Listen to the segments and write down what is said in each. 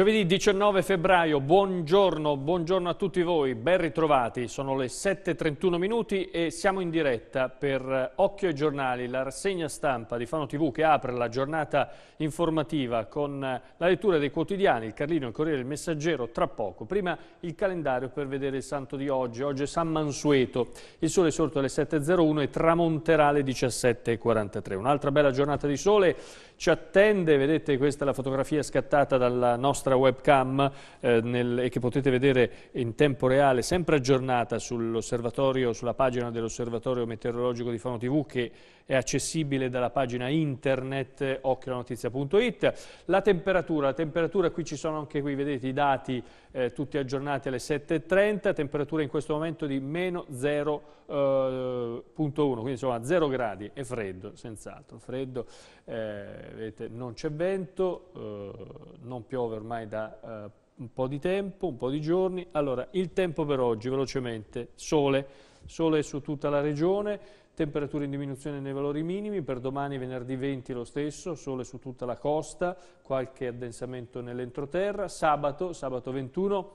Giovedì 19 febbraio, buongiorno, buongiorno, a tutti voi, ben ritrovati, sono le 7.31 minuti e siamo in diretta per eh, Occhio ai Giornali, la rassegna stampa di Fano TV che apre la giornata informativa con eh, la lettura dei quotidiani, il Carlino, il Corriere, il Messaggero, tra poco. Prima il calendario per vedere il santo di oggi, oggi è San Mansueto, il sole è sorto alle 7.01 e tramonterà alle 17.43. Un'altra bella giornata di sole ci attende, vedete questa è la fotografia scattata dalla nostra webcam eh, nel, e che potete vedere in tempo reale, sempre aggiornata sull'osservatorio, sulla pagina dell'osservatorio meteorologico di Fano TV che è accessibile dalla pagina internet occhiolanotizia.it. La temperatura, la temperatura qui ci sono anche qui, vedete i dati eh, tutti aggiornati alle 7.30, temperatura in questo momento di meno 0.1, eh, quindi insomma 0 gradi, è freddo senz'altro, freddo. Eh, vedete non c'è vento, eh, non piove ormai da eh, un po' di tempo, un po' di giorni. Allora, il tempo per oggi, velocemente, sole, sole su tutta la regione, temperature in diminuzione nei valori minimi, per domani venerdì 20 lo stesso, sole su tutta la costa, qualche addensamento nell'entroterra, sabato, sabato 21,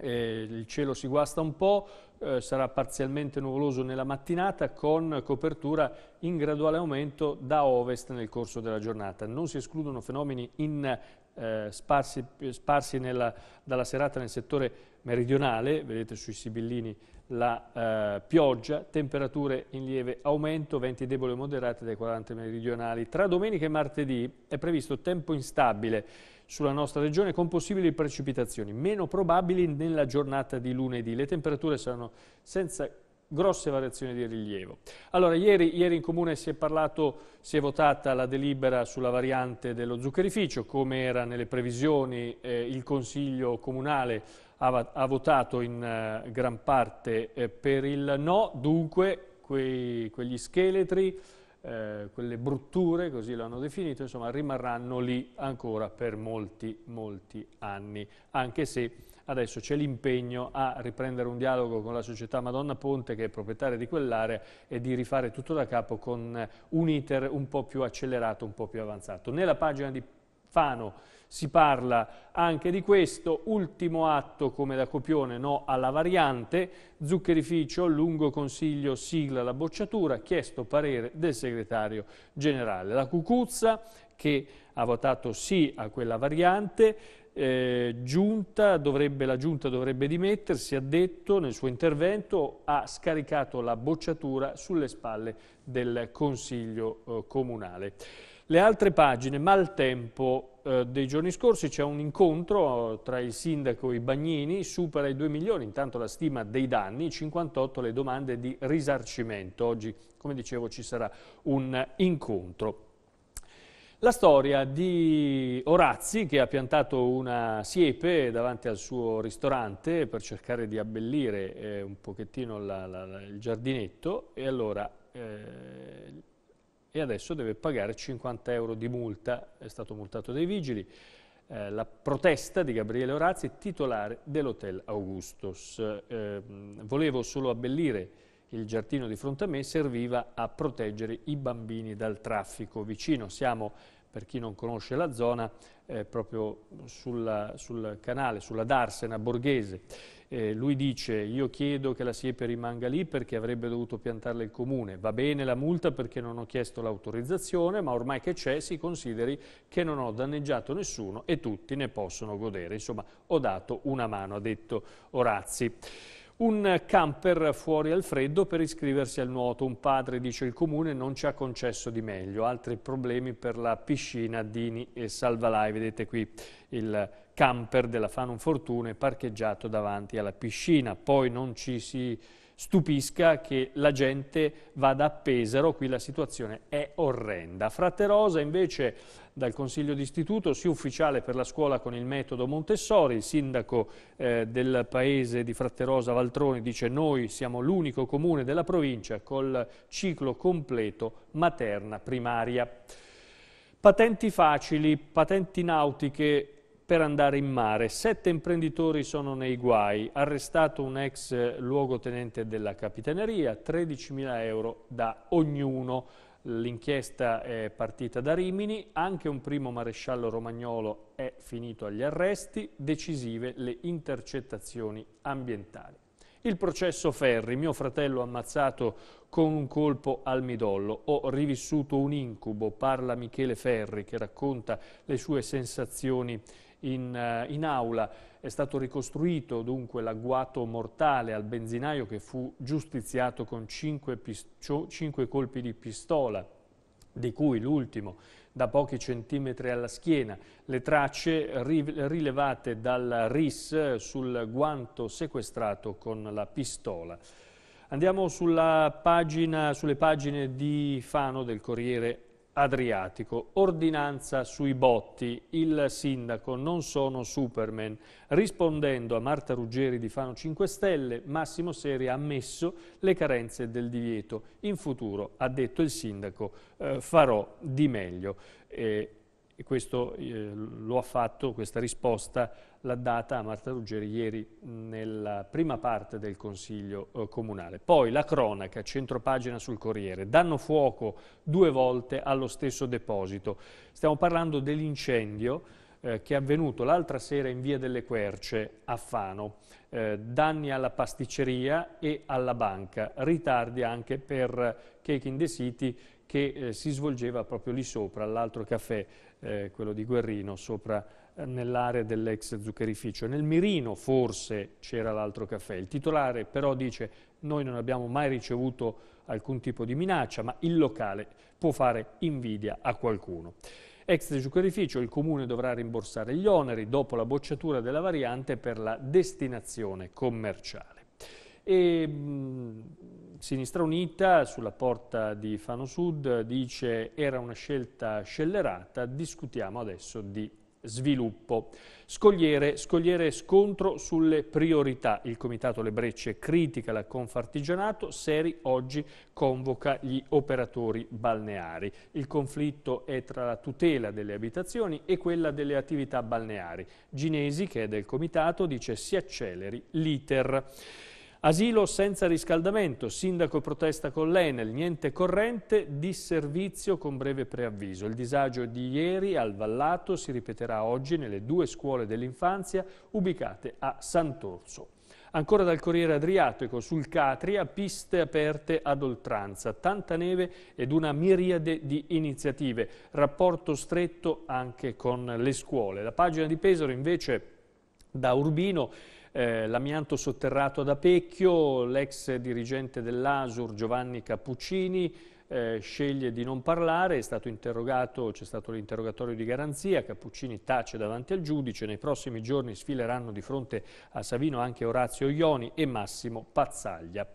eh, il cielo si guasta un po', eh, sarà parzialmente nuvoloso nella mattinata con copertura in graduale aumento da ovest nel corso della giornata. Non si escludono fenomeni in, eh, sparsi, sparsi nella, dalla serata nel settore meridionale, vedete sui Sibillini la eh, pioggia, temperature in lieve aumento, venti deboli e moderati dai 40 meridionali. Tra domenica e martedì è previsto tempo instabile sulla nostra regione con possibili precipitazioni, meno probabili nella giornata di lunedì. Le temperature saranno senza grosse variazioni di rilievo. Allora, ieri, ieri in Comune si è, parlato, si è votata la delibera sulla variante dello zuccherificio, come era nelle previsioni eh, il Consiglio Comunale ha, ha votato in eh, gran parte eh, per il no, dunque quei, quegli scheletri eh, quelle brutture, così l'hanno definito, insomma rimarranno lì ancora per molti, molti anni, anche se adesso c'è l'impegno a riprendere un dialogo con la società Madonna Ponte che è proprietaria di quell'area e di rifare tutto da capo con un iter un po' più accelerato, un po' più avanzato. Nella pagina di Fano si parla anche di questo, ultimo atto come da copione no alla variante, zuccherificio, lungo consiglio, sigla la bocciatura, chiesto parere del segretario generale. La Cucuzza che ha votato sì a quella variante, eh, giunta dovrebbe, la giunta dovrebbe dimettersi, ha detto nel suo intervento, ha scaricato la bocciatura sulle spalle del Consiglio eh, Comunale. Le altre pagine, Maltempo eh, dei giorni scorsi, c'è un incontro eh, tra il sindaco e i bagnini, supera i 2 milioni, intanto la stima dei danni, 58 le domande di risarcimento. Oggi, come dicevo, ci sarà un incontro. La storia di Orazzi che ha piantato una siepe davanti al suo ristorante per cercare di abbellire eh, un pochettino la, la, la, il giardinetto e allora eh, e adesso deve pagare 50 euro di multa, è stato multato dai vigili. Eh, la protesta di Gabriele Orazzi, titolare dell'Hotel Augustus. Eh, volevo solo abbellire il giardino di fronte a me, serviva a proteggere i bambini dal traffico. Vicino siamo, per chi non conosce la zona, eh, proprio sulla, sul canale, sulla Darsena borghese eh, lui dice io chiedo che la siepe rimanga lì perché avrebbe dovuto piantarla il comune, va bene la multa perché non ho chiesto l'autorizzazione, ma ormai che c'è si consideri che non ho danneggiato nessuno e tutti ne possono godere. Insomma, ho dato una mano, ha detto Orazzi. Un camper fuori al freddo per iscriversi al nuoto. Un padre, dice il comune, non ci ha concesso di meglio. Altri problemi per la piscina Dini e Salvalai. Vedete qui il camper della Fanon Fortune parcheggiato davanti alla piscina. Poi non ci si stupisca che la gente vada a Pesaro, qui la situazione è orrenda. Rosa invece dal Consiglio d'Istituto, sia ufficiale per la scuola con il metodo Montessori, il sindaco eh, del paese di Rosa Valtroni dice noi siamo l'unico comune della provincia col ciclo completo materna primaria. Patenti facili, patenti nautiche per andare in mare. Sette imprenditori sono nei guai, arrestato un ex luogotenente della capitaneria, 13.000 euro da ognuno. L'inchiesta è partita da Rimini, anche un primo maresciallo romagnolo è finito agli arresti, decisive le intercettazioni ambientali. Il processo Ferri, mio fratello ammazzato con un colpo al midollo. Ho rivissuto un incubo, parla Michele Ferri che racconta le sue sensazioni in, eh, in aula. È stato ricostruito dunque l'agguato mortale al benzinaio che fu giustiziato con 5, 5 colpi di pistola, di cui l'ultimo da pochi centimetri alla schiena. Le tracce rilevate dal RIS sul guanto sequestrato con la pistola. Andiamo pagina, sulle pagine di Fano del Corriere Adriatico. Ordinanza sui botti. Il sindaco non sono Superman. Rispondendo a Marta Ruggeri di Fano 5 Stelle, Massimo Seri ha ammesso le carenze del divieto. In futuro, ha detto il sindaco, eh, farò di meglio. Eh, e questo eh, lo ha fatto, questa risposta l'ha data a Marta Ruggeri ieri nella prima parte del Consiglio eh, Comunale. Poi la cronaca, centropagina sul Corriere, danno fuoco due volte allo stesso deposito. Stiamo parlando dell'incendio eh, che è avvenuto l'altra sera in Via delle Querce a Fano. Eh, danni alla pasticceria e alla banca, ritardi anche per Cake in the City che eh, si svolgeva proprio lì sopra, all'altro caffè eh, quello di Guerrino, sopra eh, nell'area dell'ex zuccherificio. Nel mirino forse c'era l'altro caffè. Il titolare però dice noi non abbiamo mai ricevuto alcun tipo di minaccia, ma il locale può fare invidia a qualcuno. Ex zuccherificio, il comune dovrà rimborsare gli oneri dopo la bocciatura della variante per la destinazione commerciale. E, Sinistra Unita sulla porta di Fano Sud dice era una scelta scellerata, discutiamo adesso di sviluppo. Scogliere, scogliere scontro sulle priorità. Il Comitato Le Brecce critica la Confartigianato, Seri oggi convoca gli operatori balneari. Il conflitto è tra la tutela delle abitazioni e quella delle attività balneari. Ginesi, che è del Comitato, dice si acceleri l'iter. Asilo senza riscaldamento, sindaco protesta con l'Enel, niente corrente, disservizio con breve preavviso. Il disagio di ieri al Vallato si ripeterà oggi nelle due scuole dell'infanzia ubicate a Sant'Orso. Ancora dal Corriere Adriatico, sul Catria, piste aperte ad oltranza, tanta neve ed una miriade di iniziative, rapporto stretto anche con le scuole. La pagina di Pesaro invece da Urbino eh, l'amianto sotterrato ad Apecchio, l'ex dirigente dell'Asur Giovanni Cappuccini eh, sceglie di non parlare, è stato interrogato, c'è stato l'interrogatorio di garanzia, Cappuccini tace davanti al giudice, nei prossimi giorni sfileranno di fronte a Savino anche Orazio Ioni e Massimo Pazzaglia.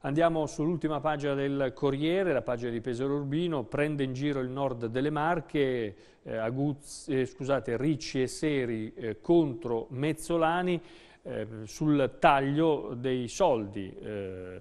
Andiamo sull'ultima pagina del Corriere, la pagina di Pesaro Urbino, prende in giro il nord delle Marche, eh, Aguz, eh, scusate, Ricci e Seri eh, contro Mezzolani, Ehm, sul taglio dei soldi eh,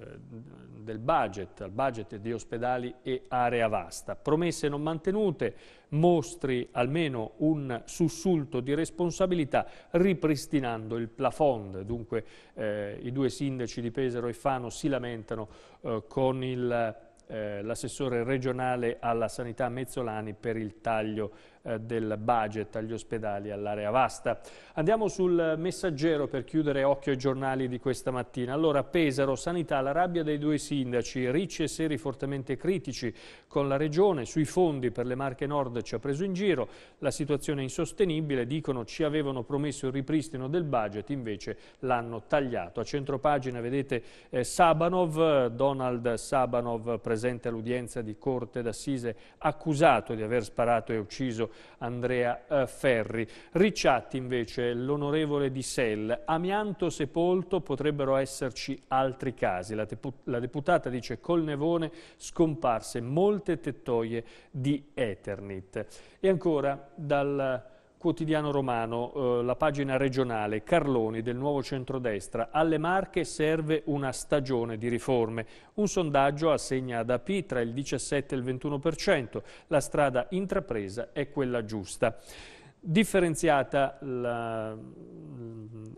del budget, al budget di ospedali e area vasta. Promesse non mantenute, mostri almeno un sussulto di responsabilità ripristinando il plafond. Dunque eh, i due sindaci di Pesaro e Fano si lamentano eh, con eh, l'assessore regionale alla sanità Mezzolani per il taglio eh, del budget agli ospedali e all'area vasta. Andiamo sul messaggero per chiudere occhio ai giornali di questa mattina. Allora, Pesaro, Sanità, la rabbia dei due sindaci, Ricci e Seri fortemente critici con la Regione, sui fondi per le Marche Nord ci ha preso in giro, la situazione è insostenibile, dicono ci avevano promesso il ripristino del budget, invece l'hanno tagliato. A centropagina vedete eh, Sabanov, Donald Sabanov presente all'udienza di Corte d'Assise accusato di aver sparato e ucciso Andrea eh, Ferri. Ricciatti invece, l'onorevole Di Sell, amianto sepolto potrebbero esserci altri casi. La, la deputata dice col nevone scomparse molte tettoie di Eternit. E ancora dal quotidiano romano, eh, la pagina regionale, Carloni del nuovo centrodestra, alle Marche serve una stagione di riforme. Un sondaggio assegna ad AP tra il 17 e il 21%, la strada intrapresa è quella giusta differenziata la,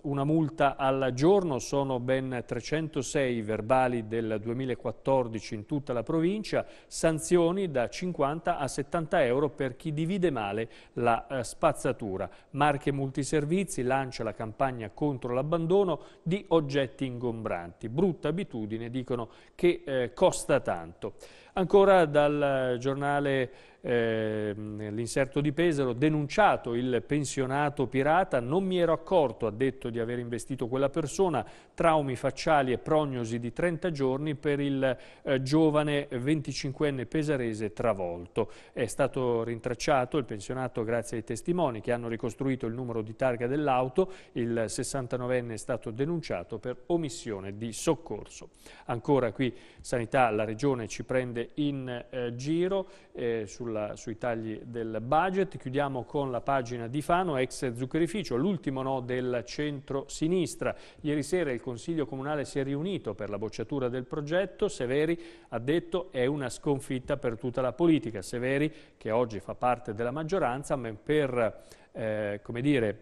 una multa al giorno, sono ben 306 verbali del 2014 in tutta la provincia, sanzioni da 50 a 70 euro per chi divide male la eh, spazzatura. Marche Multiservizi lancia la campagna contro l'abbandono di oggetti ingombranti. Brutta abitudine, dicono, che eh, costa tanto. Ancora dal giornale eh, l'inserto di Pesaro, denunciato il pensionato pirata, non mi ero accorto, ha detto di aver investito quella persona, traumi facciali e prognosi di 30 giorni per il eh, giovane 25enne pesarese travolto. È stato rintracciato il pensionato grazie ai testimoni che hanno ricostruito il numero di targa dell'auto, il 69enne è stato denunciato per omissione di soccorso. Ancora qui Sanità, la Regione ci prende in eh, giro eh, sulla, sui tagli del budget. Chiudiamo con la pagina di Fano, ex zuccherificio, l'ultimo no del centro-sinistra. Ieri sera il Consiglio Comunale si è riunito per la bocciatura del progetto. Severi ha detto è una sconfitta per tutta la politica. Severi, che oggi fa parte della maggioranza, ma per, eh, come dire...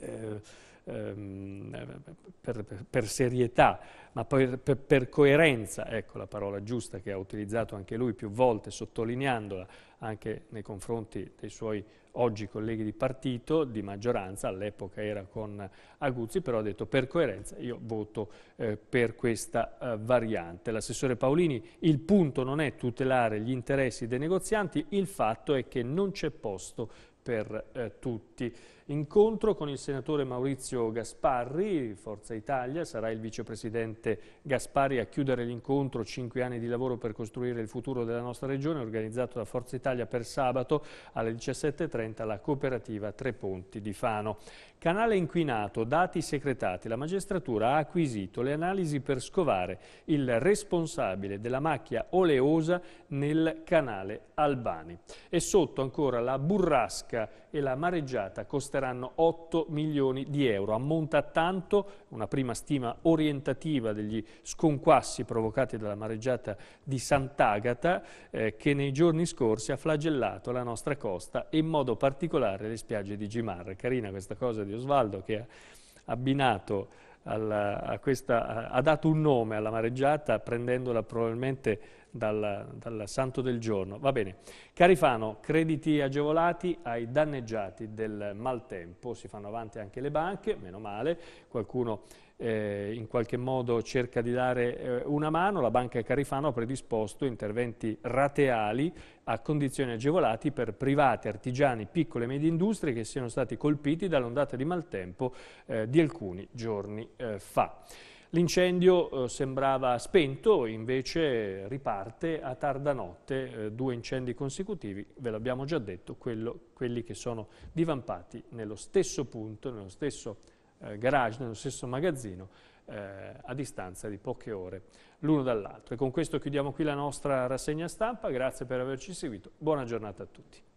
Eh, Ehm, per, per, serietà, ma per, per, coerenza, ecco la parola giusta che ha utilizzato anche lui più volte, sottolineandola anche nei confronti dei suoi oggi colleghi di partito, di maggioranza, all'epoca era con Aguzzi, però ha detto per coerenza io voto eh, per questa eh, variante. L'assessore Paolini, il punto non è tutelare gli interessi dei negozianti, il fatto è che non c'è posto per eh, tutti. Incontro con il senatore Maurizio Gasparri, Forza Italia, sarà il vicepresidente Gasparri a chiudere l'incontro cinque anni di lavoro per costruire il futuro della nostra regione, organizzato da Forza Italia per sabato alle 17.30 alla cooperativa Tre Ponti di Fano. Canale inquinato, dati secretati, la magistratura ha acquisito le analisi per scovare il responsabile della macchia oleosa nel canale Albani. E sotto ancora la burrasca e la mareggiata costante costeranno 8 milioni di euro. Ammonta tanto una prima stima orientativa degli sconquassi provocati dalla mareggiata di Sant'Agata eh, che nei giorni scorsi ha flagellato la nostra costa e in modo particolare le spiagge di Gimar. Carina questa cosa di Osvaldo che ha abbinato alla, questa, ha dato un nome alla mareggiata prendendola probabilmente dal, dal, santo del giorno. Va bene. Carifano, crediti agevolati ai danneggiati del maltempo, si fanno avanti anche le banche, meno male, qualcuno eh, in qualche modo cerca di dare eh, una mano, la banca Carifano ha predisposto interventi rateali a condizioni agevolati per privati, artigiani, piccole e medie industrie che siano stati colpiti dall'ondata di maltempo eh, di alcuni giorni eh, fa. L'incendio eh, sembrava spento, invece riparte a tarda notte, eh, due incendi consecutivi, ve l'abbiamo già detto, quello, quelli che sono divampati nello stesso punto, nello stesso eh, garage, nello stesso magazzino, eh, a distanza di poche ore l'uno dall'altro. E con questo chiudiamo qui la nostra rassegna stampa, grazie per averci seguito, buona giornata a tutti.